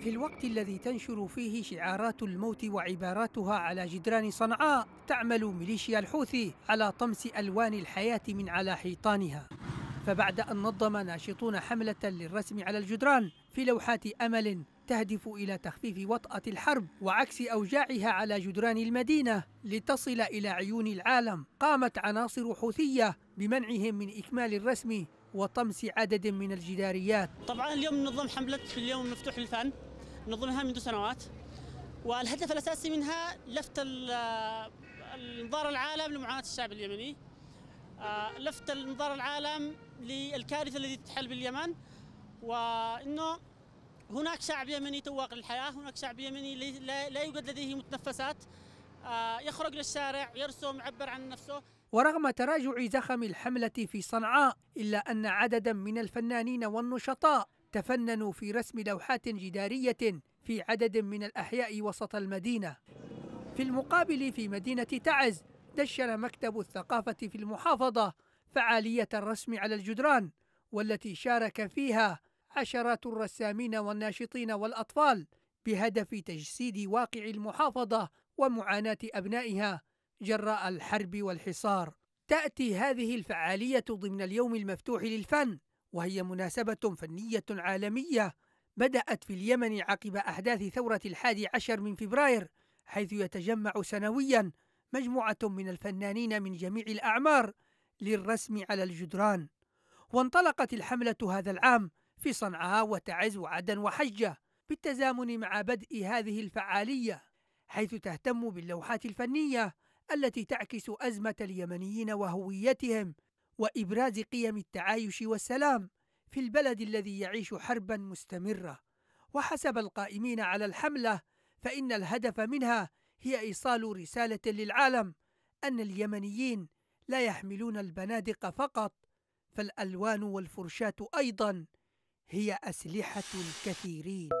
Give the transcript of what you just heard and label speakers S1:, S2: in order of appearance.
S1: في الوقت الذي تنشر فيه شعارات الموت وعباراتها على جدران صنعاء تعمل ميليشيا الحوثي على طمس ألوان الحياة من على حيطانها فبعد أن نظم ناشطون حملة للرسم على الجدران في لوحات أمل تهدف إلى تخفيف وطأة الحرب وعكس أوجاعها على جدران المدينة لتصل إلى عيون العالم قامت عناصر حوثية بمنعهم من إكمال الرسم وطمس عدد من الجداريات
S2: طبعا اليوم نظم حملة اليوم مفتوح الفن نظمها منذ سنوات والهدف الأساسي منها لفت انظار العالم لمعاناة الشعب اليمني آه، لفت انظار العالم للكارثة التي تحل باليمن وأنه هناك شعب يمني تواق للحياة هناك شعب يمني لا يوجد لديه متنفسات آه، يخرج للشارع يرسم يعبر عن نفسه
S1: ورغم تراجع زخم الحملة في صنعاء إلا أن عددا من الفنانين والنشطاء تفننوا في رسم لوحات جدارية في عدد من الأحياء وسط المدينة في المقابل في مدينة تعز دشن مكتب الثقافة في المحافظة فعالية الرسم على الجدران والتي شارك فيها عشرات الرسامين والناشطين والأطفال بهدف تجسيد واقع المحافظة ومعاناة أبنائها جراء الحرب والحصار تأتي هذه الفعالية ضمن اليوم المفتوح للفن وهي مناسبة فنية عالمية بدأت في اليمن عقب أحداث ثورة الحادي عشر من فبراير حيث يتجمع سنويا مجموعة من الفنانين من جميع الأعمار للرسم على الجدران وانطلقت الحملة هذا العام في صنعاء وتعز وعدن وحجة بالتزامن مع بدء هذه الفعالية حيث تهتم باللوحات الفنية التي تعكس أزمة اليمنيين وهويتهم وإبراز قيم التعايش والسلام في البلد الذي يعيش حربا مستمرة وحسب القائمين على الحملة فإن الهدف منها هي إيصال رسالة للعالم أن اليمنيين لا يحملون البنادق فقط فالألوان والفرشات أيضا هي أسلحة الكثيرين